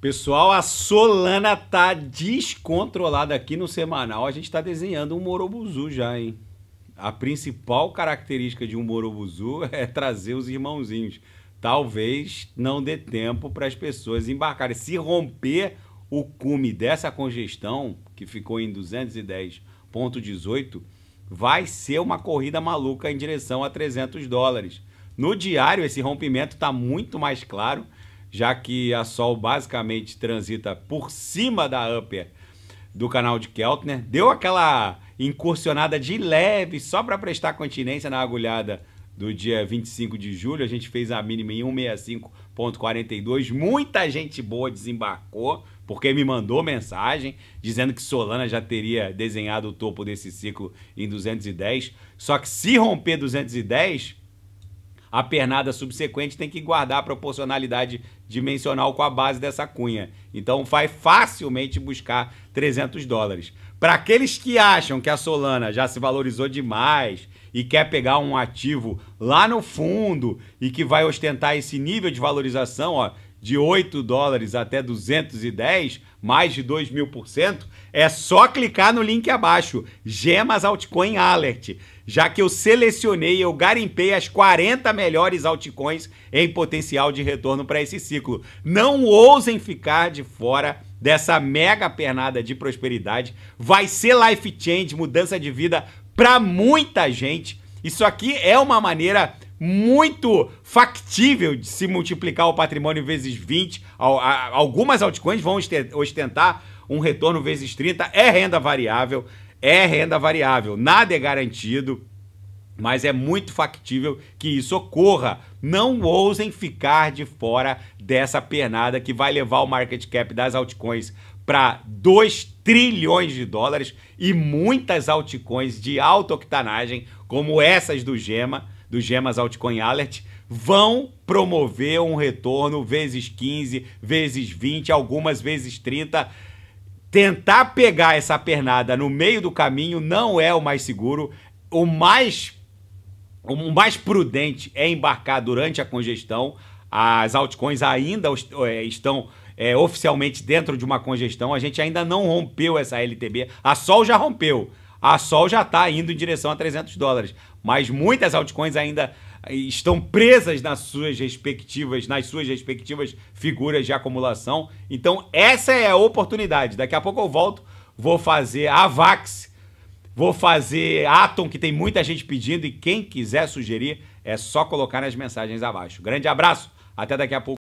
Pessoal, a Solana tá descontrolada aqui no semanal. A gente está desenhando um Morobuzu já, hein? A principal característica de um Morobuzu é trazer os irmãozinhos. Talvez não dê tempo para as pessoas embarcarem. Se romper o cume dessa congestão, que ficou em 210,18, vai ser uma corrida maluca em direção a 300 dólares. No diário, esse rompimento está muito mais claro já que a Sol basicamente transita por cima da upper do canal de Keltner. Deu aquela incursionada de leve só para prestar continência na agulhada do dia 25 de julho. A gente fez a mínima em 165.42. Muita gente boa desembarcou, porque me mandou mensagem dizendo que Solana já teria desenhado o topo desse ciclo em 210. Só que se romper 210, a pernada subsequente tem que guardar a proporcionalidade dimensional com a base dessa cunha. Então vai facilmente buscar 300 dólares. Para aqueles que acham que a Solana já se valorizou demais e quer pegar um ativo lá no fundo e que vai ostentar esse nível de valorização, ó, de 8 dólares até 210, mais de 2 mil por cento, é só clicar no link abaixo, Gemas Altcoin Alert, já que eu selecionei, eu garimpei as 40 melhores altcoins em potencial de retorno para esse ciclo. Não ousem ficar de fora dessa mega pernada de prosperidade. Vai ser life change, mudança de vida para muita gente. Isso aqui é uma maneira muito factível de se multiplicar o patrimônio vezes 20. Algumas altcoins vão ostentar um retorno vezes 30. É renda variável, é renda variável, nada é garantido. Mas é muito factível que isso ocorra. Não ousem ficar de fora dessa pernada que vai levar o market cap das altcoins para 2 trilhões de dólares e muitas altcoins de alta octanagem, como essas do Gema, do Gemas Altcoin Alert vão promover um retorno vezes 15, vezes 20, algumas vezes 30. Tentar pegar essa pernada no meio do caminho não é o mais seguro. O mais o mais prudente é embarcar durante a congestão. As altcoins ainda é, estão é, oficialmente dentro de uma congestão. A gente ainda não rompeu essa LTB. A Sol já rompeu. A Sol já está indo em direção a 300 dólares, mas muitas altcoins ainda eh, estão presas nas suas respectivas, nas suas respectivas figuras de acumulação. Então essa é a oportunidade. Daqui a pouco eu volto, vou fazer a Vax, vou fazer Atom que tem muita gente pedindo e quem quiser sugerir é só colocar nas mensagens abaixo. Grande abraço, até daqui a pouco.